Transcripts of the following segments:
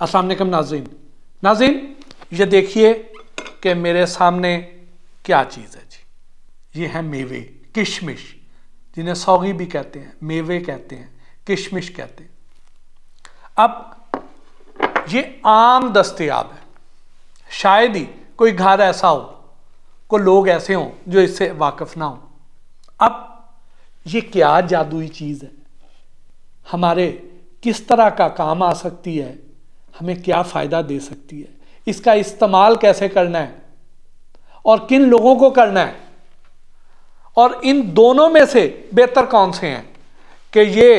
असलकम नाजीन नाजीन ये देखिए कि मेरे सामने क्या चीज़ है जी ये है मेवे किशमिश जिन्हें सौगी भी कहते हैं मेवे कहते हैं किशमिश कहते हैं अब ये आम दस्तियाब है शायद ही कोई घर ऐसा हो को लोग ऐसे हों जो इससे वाकफ ना हो अब ये क्या जादुई चीज़ है हमारे किस तरह का काम आ सकती है हमें क्या फ़ायदा दे सकती है इसका इस्तेमाल कैसे करना है और किन लोगों को करना है और इन दोनों में से बेहतर कौन से हैं कि ये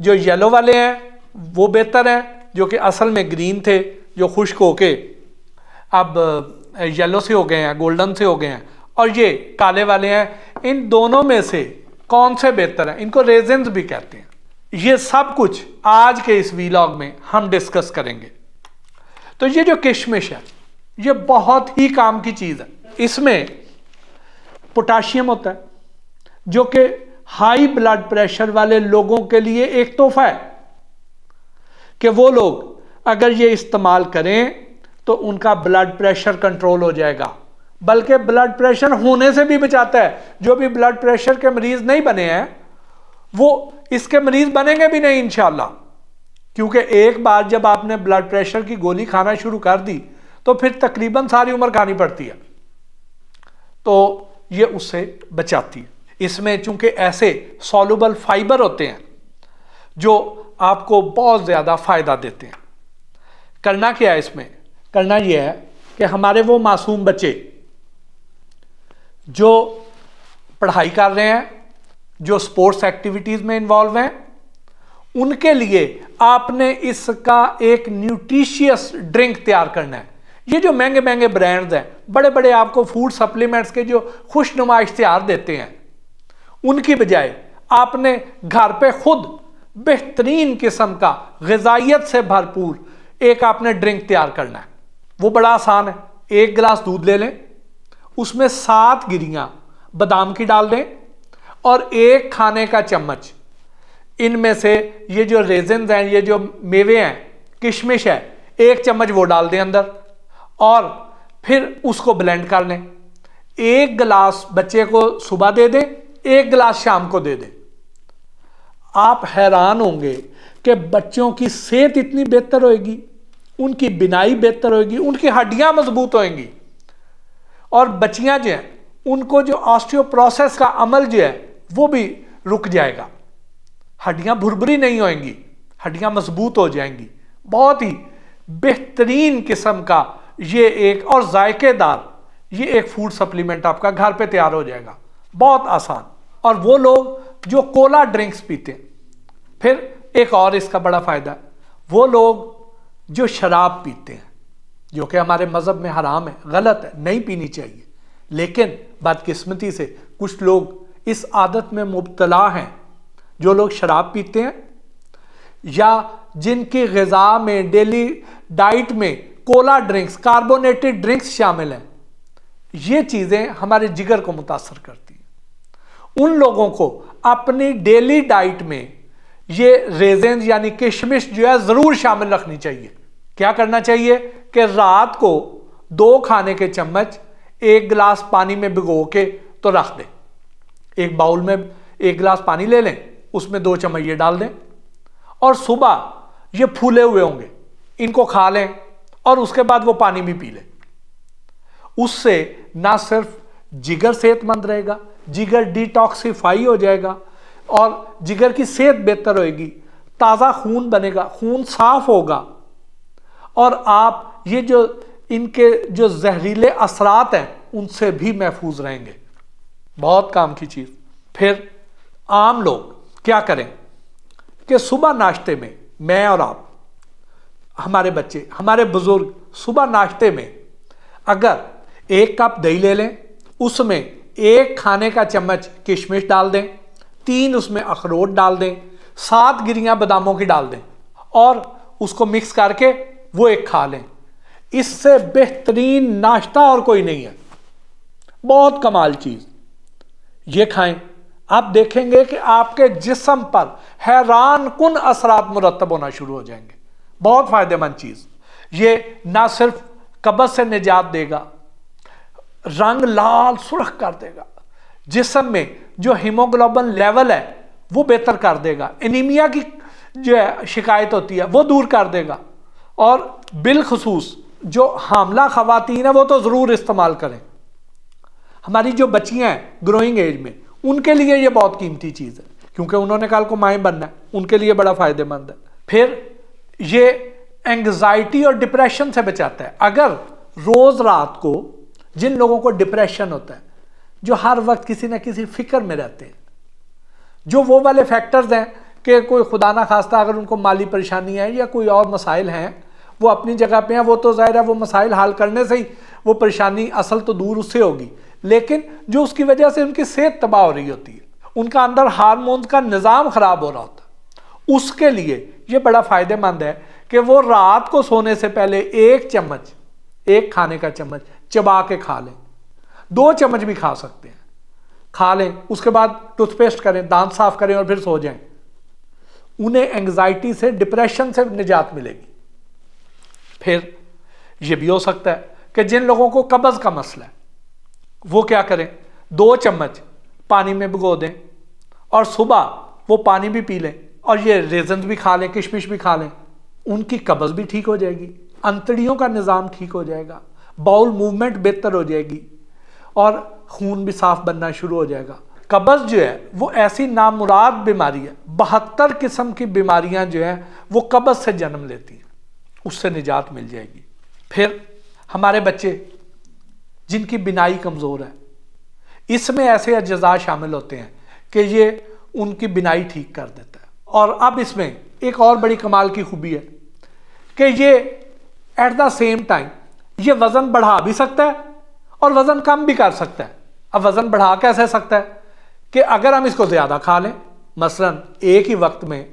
जो येलो वाले हैं वो बेहतर हैं जो कि असल में ग्रीन थे जो खुश्क होके अब येलो से हो गए हैं गोल्डन से हो गए हैं और ये काले वाले हैं इन दोनों में से कौन से बेहतर हैं इनको रेजेंस भी कहते हैं ये सब कुछ आज के इस वीलॉग में हम डिस्कस करेंगे तो ये जो किशमिश है ये बहुत ही काम की चीज़ है इसमें पोटाशियम होता है जो कि हाई ब्लड प्रेशर वाले लोगों के लिए एक तोहफा है कि वो लोग अगर ये इस्तेमाल करें तो उनका ब्लड प्रेशर कंट्रोल हो जाएगा बल्कि ब्लड प्रेशर होने से भी बचाता है जो भी ब्लड प्रेशर के मरीज नहीं बने हैं वो इसके मरीज बनेंगे भी नहीं इंशाल्लाह क्योंकि एक बार जब आपने ब्लड प्रेशर की गोली खाना शुरू कर दी तो फिर तकरीबन सारी उम्र खानी पड़ती है तो ये उससे बचाती है इसमें चूंकि ऐसे सॉलुबल फाइबर होते हैं जो आपको बहुत ज़्यादा फ़ायदा देते हैं करना क्या है इसमें करना यह है कि हमारे वो मासूम बच्चे जो पढ़ाई कर रहे हैं जो स्पोर्ट्स एक्टिविटीज में इन्वॉल्व हैं उनके लिए आपने इसका एक न्यूट्रिशियस ड्रिंक तैयार करना है ये जो महंगे महंगे ब्रांड्स हैं बड़े बड़े आपको फूड सप्लीमेंट्स के जो खुशनुमा इश्तहार देते हैं उनकी बजाय आपने घर पे खुद बेहतरीन किस्म का गजाइत से भरपूर एक आपने ड्रिंक तैयार करना है वो बड़ा आसान है एक गिलास दूध ले लें उसमें सात गिरियाँ बादाम की डाल दें और एक खाने का चम्मच इनमें से ये जो रेजन हैं ये जो मेवे हैं किशमिश है एक चम्मच वो डाल दें अंदर और फिर उसको ब्लेंड कर लें एक गिलास बच्चे को सुबह दे दें एक गिलास शाम को दे दें आप हैरान होंगे कि बच्चों की सेहत इतनी बेहतर होएगी उनकी बिनाई बेहतर होएगी उनकी हड्डियां मजबूत होएंगी और बच्चियां जो हैं उनको जो ऑस्टियोप्रोसेस का अमल जो है वो भी रुक जाएगा हड्डियां भुरभुरी नहीं होएंगी हड्डियां मजबूत हो जाएंगी बहुत ही बेहतरीन किस्म का ये एक और जायकेदार ये एक फूड सप्लीमेंट आपका घर पे तैयार हो जाएगा बहुत आसान और वो लोग जो कोला ड्रिंक्स पीते हैं फिर एक और इसका बड़ा फ़ायदा है वो लोग जो शराब पीते हैं जो कि हमारे मज़हब में हराम है गलत है नहीं पीनी चाहिए लेकिन बदकिस्मती से कुछ लोग इस आदत में मुबतला हैं जो लोग शराब पीते हैं या जिनकी गज़ा में डेली डाइट में कोला ड्रिंक्स कार्बोनेटेड ड्रिंक्स शामिल हैं ये चीज़ें हमारे जिगर को मुतासर करती हैं उन लोगों को अपनी डेली डाइट में ये रेजें यानी किशमिश जो है ज़रूर शामिल रखनी चाहिए क्या करना चाहिए कि रात को दो खाने के चम्मच एक गिलास पानी में भिगो के तो रख दें एक बाउल में एक गिलास पानी ले लें उसमें दो चम्मच ये डाल दें और सुबह ये फूले हुए होंगे इनको खा लें और उसके बाद वो पानी भी पी लें उससे ना सिर्फ जिगर सेहतमंद रहेगा जिगर डिटॉक्सीफाई हो जाएगा और जिगर की सेहत बेहतर होएगी ताज़ा खून बनेगा खून साफ होगा और आप ये जो इनके जो जहरीले असरात हैं उनसे भी महफूज रहेंगे बहुत काम की चीज फिर आम लोग क्या करें कि सुबह नाश्ते में मैं और आप हमारे बच्चे हमारे बुजुर्ग सुबह नाश्ते में अगर एक कप दही ले लें उसमें एक खाने का चम्मच किशमिश डाल दें तीन उसमें अखरोट डाल दें सात गिरियां बादामों की डाल दें और उसको मिक्स करके वो एक खा लें इससे बेहतरीन नाश्ता और कोई नहीं है बहुत कमाल चीज़ ये खाएं आप देखेंगे कि आपके जिसम पर हैरान कन असरा मुरतब होना शुरू हो जाएंगे बहुत फ़ायदेमंद चीज़ ये ना सिर्फ कब्ज़ से निजात देगा रंग लाल सुरख कर देगा जिसम में जो हीमोग्लोबन लेवल है वो बेहतर कर देगा एनीमिया की जो है शिकायत होती है वो दूर कर देगा और बिलखसूस जो हामला ख़वान है वो तो ज़रूर इस्तेमाल करें हमारी जो बच्चियाँ हैं ग्रोइंग एज में उनके लिए ये बहुत कीमती चीज़ है क्योंकि उन्होंने कल को माएँ बनना है उनके लिए बड़ा फायदेमंद है फिर ये एंग्जाइटी और डिप्रेशन से बचाता है अगर रोज़ रात को जिन लोगों को डिप्रेशन होता है जो हर वक्त किसी न किसी फिक्र में रहते हैं जो वो वाले फैक्टर्स हैं कि कोई खुदा ना खास्ता अगर उनको माली परेशानी है या कोई और मसाइल हैं वो अपनी जगह पे हैं वो तो ज़ाहिर है वो मसाइल हल करने से ही वो परेशानी असल तो दूर उससे होगी लेकिन जो उसकी वजह से उनकी सेहत तबाह हो रही होती है उनका अंदर हारमोन का निज़ाम ख़राब हो रहा होता है उसके लिए ये बड़ा फ़ायदेमंद है कि वो रात को सोने से पहले एक चम्मच एक खाने का चम्मच चबा के खा लें दो चम्मच भी खा सकते हैं खा लें उसके बाद टूथपेस्ट करें दांत साफ करें और फिर सो जाएं उन्हें एंग्जाइटी से डिप्रेशन से निजात मिलेगी फिर यह भी हो सकता है कि जिन लोगों को कब्ज़ का मसला है वो क्या करें दो चम्मच पानी में भिगो दें और सुबह वो पानी भी पी लें और ये रेजन भी खा लें किशमिश भी खा लें उनकी कब्ज़ भी ठीक हो जाएगी अंतड़ियों का निज़ाम ठीक हो जाएगा बाउल मूवमेंट बेहतर हो जाएगी और खून भी साफ बनना शुरू हो जाएगा कब्ज़ जो है वो ऐसी नामुराद बीमारी है बहत्तर किस्म की बीमारियां जो हैं वो कब्ज़ से जन्म लेती हैं उससे निजात मिल जाएगी फिर हमारे बच्चे जिनकी बिनाई कमज़ोर है इसमें ऐसे अज्जा शामिल होते हैं कि ये उनकी बिनाई ठीक कर देता है और अब इसमें एक और बड़ी कमाल की खूबी है कि ये एट द सेम टाइम ये वज़न बढ़ा भी सकता है और वज़न कम भी कर सकता है अब वज़न बढ़ा कैसे सकता है कि अगर हम इसको ज़्यादा खा लें मसलन एक ही वक्त में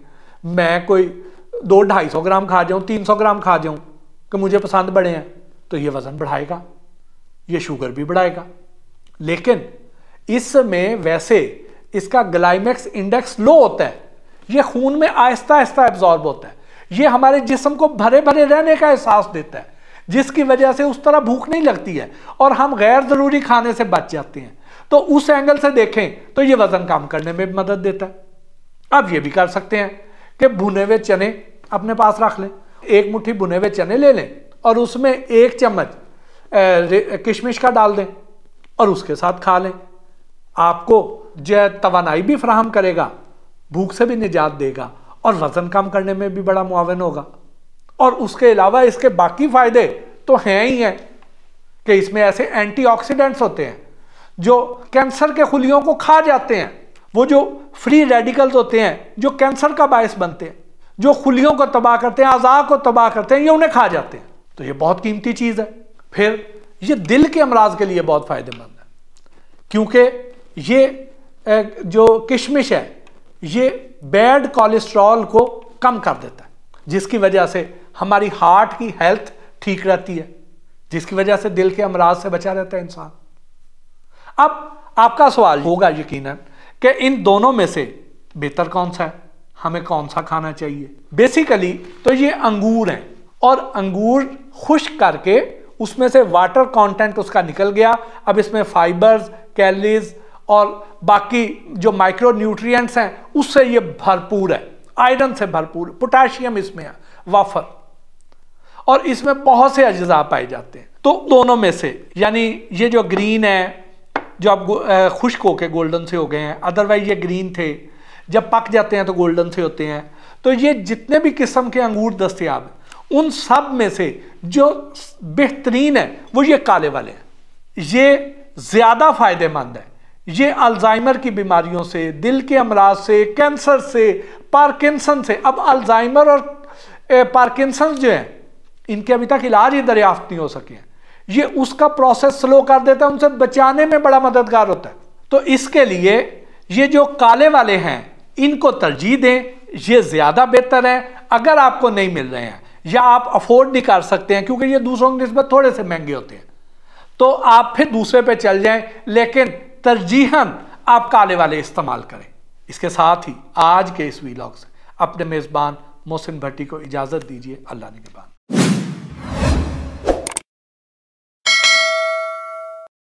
मैं कोई दो ढाई सौ ग्राम खा जाऊँ तीन सौ ग्राम खा जाऊँ कि मुझे पसंद बढ़े हैं तो ये वज़न बढ़ाएगा ये शुगर भी बढ़ाएगा लेकिन इसमें वैसे इसका ग्लाइमेक्स इंडेक्स लो होता है ये खून में आहिस्ता आहिस्ता एब्जॉर्ब होता है ये हमारे जिसम को भरे भरे रहने का एहसास देता है जिसकी वजह से उस तरह भूख नहीं लगती है और हम गैर ज़रूरी खाने से बच जाते हैं तो उस एंगल से देखें तो ये वज़न कम करने में मदद देता है अब ये भी कर सकते हैं कि भुने हुए चने अपने पास रख लें एक मुट्ठी भुने हुए चने ले लें और उसमें एक चम्मच किशमिश का डाल दें और उसके साथ खा लें आपको जो तवानाई भी फ्राहम करेगा भूख से भी निजात देगा और वज़न कम करने में भी बड़ा मुआवन होगा और उसके अलावा इसके बाकी फ़ायदे तो हैं ही हैं कि इसमें ऐसे एंटीऑक्सीडेंट्स होते हैं जो कैंसर के खुलियों को खा जाते हैं वो जो फ्री रेडिकल्स होते हैं जो कैंसर का बायस बनते हैं जो खुलियों को तबाह करते हैं अज़ा को तबाह करते हैं ये उन्हें खा जाते हैं तो ये बहुत कीमती चीज़ है फिर ये दिल के अमराज के लिए बहुत फ़ायदेमंद है क्योंकि ये जो किशमिश है ये बैड कोलेस्ट्रॉल को कम कर देता है जिसकी वजह से हमारी हार्ट की हेल्थ ठीक रहती है जिसकी वजह से दिल के अमराज से बचा रहता है इंसान अब आपका सवाल होगा यकीनन कि इन दोनों में से बेहतर कौन सा है हमें कौन सा खाना चाहिए बेसिकली तो ये अंगूर हैं और अंगूर खुश करके उसमें से वाटर कंटेंट उसका निकल गया अब इसमें फाइबर्स कैलरीज और बाकी जो माइक्रो न्यूट्रिएंट्स हैं उससे ये भरपूर है आयरन से भरपूर पोटाशियम इसमें है वाफर और इसमें बहुत से अज्जा पाए जाते हैं तो दोनों में से यानी ये जो ग्रीन है जो आप खुश्क होके गोल्डन से हो गए हैं अदरवाइज ये ग्रीन थे जब पक जाते हैं तो गोल्डन से होते हैं तो ये जितने भी किस्म के अंगूर दस्तियाब हैं उन सब में से जो बेहतरीन है वो ये काले वाले हैं ये ज़्यादा फ़ायदेमंद है ये अल्जाइमर की बीमारियों से दिल के अमराज से कैंसर से पार्किंसन से अब अल्जाइमर और पार्किंसन जो हैं इनके अभी तक इलाज ही दरियाफ्त नहीं हो सके हैं ये उसका प्रोसेस स्लो कर देता है उनसे बचाने में बड़ा मददगार होता है तो इसके लिए ये जो काले वाले हैं इनको तरजीह दें ये ज़्यादा बेहतर है अगर आपको नहीं मिल रहे हैं या आप अफोर्ड नहीं कर सकते हैं क्योंकि ये दूसरों की नस्बत थोड़े से महंगे होते हैं तो आप फिर दूसरे पे चल जाएं लेकिन तरजीहन आप काले वाले इस्तेमाल करें इसके साथ ही आज के इस वीलॉग से अपने मेज़बान मोहसिन भट्टी को इजाज़त दीजिए अल्लाह ने के